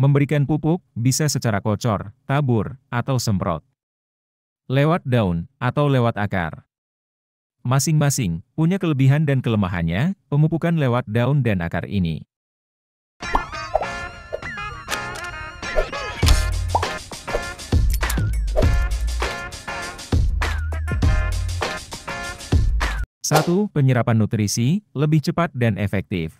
Memberikan pupuk bisa secara kocor, tabur, atau semprot. Lewat daun atau lewat akar. Masing-masing punya kelebihan dan kelemahannya, pemupukan lewat daun dan akar ini. Satu, penyerapan nutrisi lebih cepat dan efektif.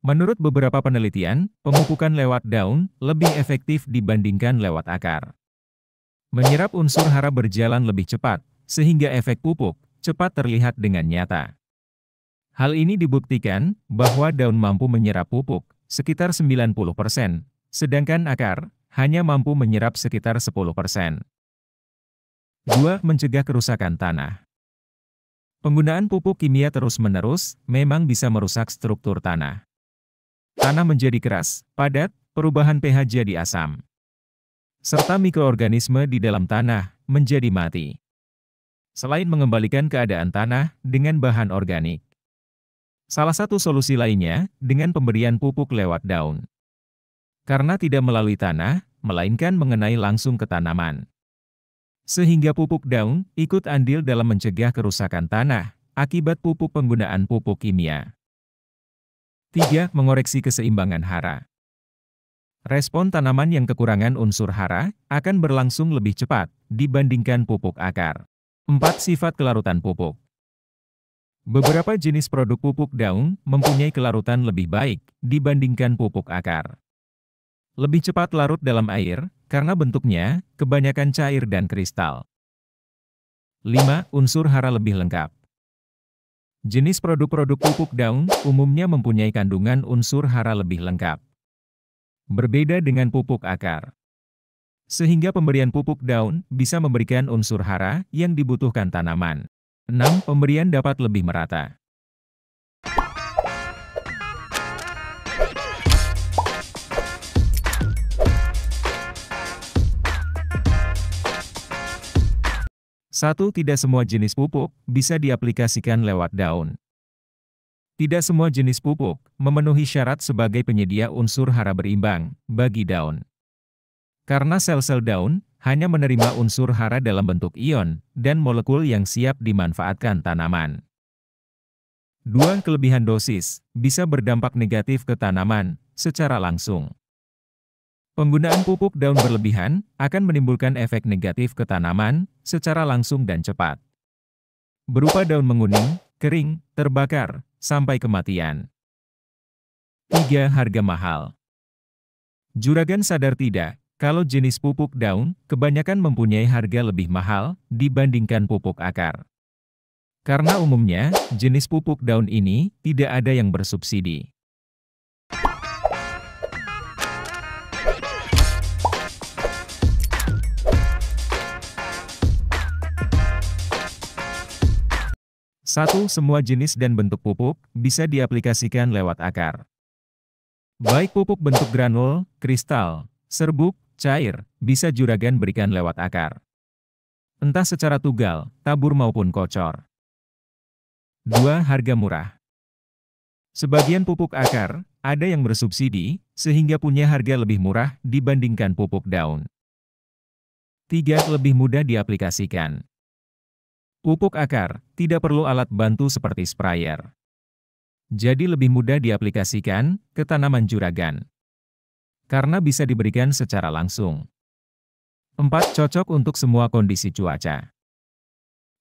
Menurut beberapa penelitian, pemupukan lewat daun lebih efektif dibandingkan lewat akar. Menyerap unsur hara berjalan lebih cepat, sehingga efek pupuk cepat terlihat dengan nyata. Hal ini dibuktikan bahwa daun mampu menyerap pupuk sekitar 90%, sedangkan akar hanya mampu menyerap sekitar 10%. 2. Mencegah kerusakan tanah. Penggunaan pupuk kimia terus-menerus memang bisa merusak struktur tanah. Tanah menjadi keras, padat, perubahan pH jadi asam. Serta mikroorganisme di dalam tanah menjadi mati. Selain mengembalikan keadaan tanah dengan bahan organik. Salah satu solusi lainnya dengan pemberian pupuk lewat daun. Karena tidak melalui tanah, melainkan mengenai langsung ke tanaman. Sehingga pupuk daun ikut andil dalam mencegah kerusakan tanah akibat pupuk penggunaan pupuk kimia. 3. Mengoreksi keseimbangan hara. Respon tanaman yang kekurangan unsur hara akan berlangsung lebih cepat dibandingkan pupuk akar. 4. Sifat kelarutan pupuk. Beberapa jenis produk pupuk daun mempunyai kelarutan lebih baik dibandingkan pupuk akar. Lebih cepat larut dalam air karena bentuknya kebanyakan cair dan kristal. 5. Unsur hara lebih lengkap. Jenis produk-produk pupuk daun umumnya mempunyai kandungan unsur hara lebih lengkap. Berbeda dengan pupuk akar. Sehingga pemberian pupuk daun bisa memberikan unsur hara yang dibutuhkan tanaman. 6. Pemberian dapat lebih merata. Satu, tidak semua jenis pupuk bisa diaplikasikan lewat daun. Tidak semua jenis pupuk memenuhi syarat sebagai penyedia unsur hara berimbang bagi daun. Karena sel-sel daun hanya menerima unsur hara dalam bentuk ion dan molekul yang siap dimanfaatkan tanaman. Dua kelebihan dosis bisa berdampak negatif ke tanaman secara langsung. Penggunaan pupuk daun berlebihan akan menimbulkan efek negatif ke tanaman secara langsung dan cepat. Berupa daun menguning, kering, terbakar, sampai kematian. 3. Harga mahal Juragan sadar tidak, kalau jenis pupuk daun kebanyakan mempunyai harga lebih mahal dibandingkan pupuk akar. Karena umumnya, jenis pupuk daun ini tidak ada yang bersubsidi. Satu, semua jenis dan bentuk pupuk bisa diaplikasikan lewat akar. Baik pupuk bentuk granul, kristal, serbuk, cair, bisa juragan berikan lewat akar. Entah secara tugal, tabur maupun kocor. 2. Harga murah Sebagian pupuk akar, ada yang bersubsidi, sehingga punya harga lebih murah dibandingkan pupuk daun. 3. Lebih mudah diaplikasikan Pupuk akar, tidak perlu alat bantu seperti sprayer. Jadi lebih mudah diaplikasikan ke tanaman juragan. Karena bisa diberikan secara langsung. 4. Cocok untuk semua kondisi cuaca.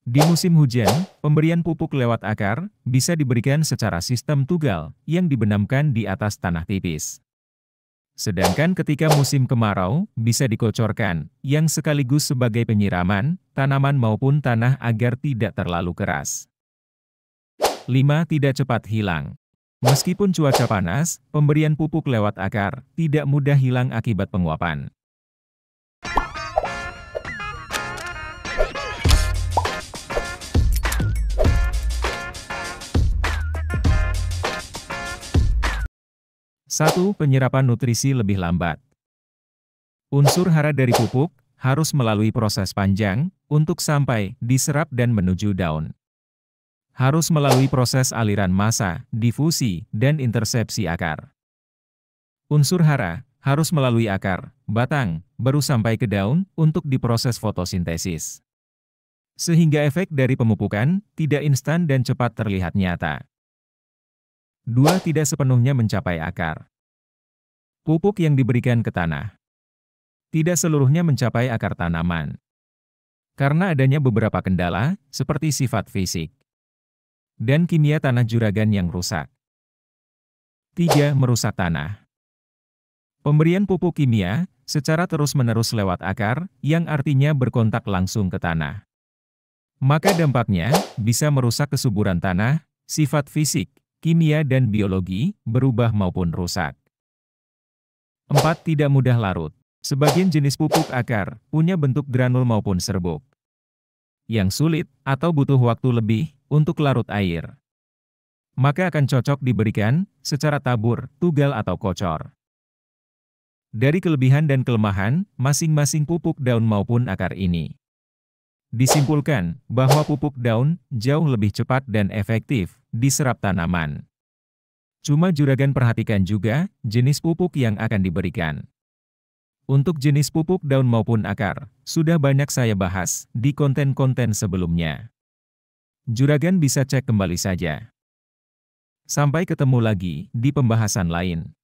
Di musim hujan, pemberian pupuk lewat akar bisa diberikan secara sistem tugal yang dibenamkan di atas tanah tipis. Sedangkan ketika musim kemarau, bisa dikocorkan, yang sekaligus sebagai penyiraman, tanaman maupun tanah agar tidak terlalu keras. 5. Tidak cepat hilang Meskipun cuaca panas, pemberian pupuk lewat akar tidak mudah hilang akibat penguapan. 1. Penyerapan nutrisi lebih lambat. Unsur hara dari pupuk harus melalui proses panjang untuk sampai diserap dan menuju daun. Harus melalui proses aliran massa, difusi, dan intersepsi akar. Unsur hara harus melalui akar, batang, baru sampai ke daun untuk diproses fotosintesis. Sehingga efek dari pemupukan tidak instan dan cepat terlihat nyata dua tidak sepenuhnya mencapai akar. Pupuk yang diberikan ke tanah tidak seluruhnya mencapai akar tanaman. Karena adanya beberapa kendala, seperti sifat fisik dan kimia tanah juragan yang rusak. 3. Merusak tanah Pemberian pupuk kimia secara terus-menerus lewat akar, yang artinya berkontak langsung ke tanah. Maka dampaknya bisa merusak kesuburan tanah, sifat fisik, kimia dan biologi, berubah maupun rusak. 4. Tidak mudah larut. Sebagian jenis pupuk akar punya bentuk granul maupun serbuk. Yang sulit atau butuh waktu lebih untuk larut air. Maka akan cocok diberikan secara tabur, tugal atau kocor. Dari kelebihan dan kelemahan masing-masing pupuk daun maupun akar ini. Disimpulkan bahwa pupuk daun jauh lebih cepat dan efektif diserap tanaman. Cuma juragan perhatikan juga jenis pupuk yang akan diberikan. Untuk jenis pupuk daun maupun akar, sudah banyak saya bahas di konten-konten sebelumnya. Juragan bisa cek kembali saja. Sampai ketemu lagi di pembahasan lain.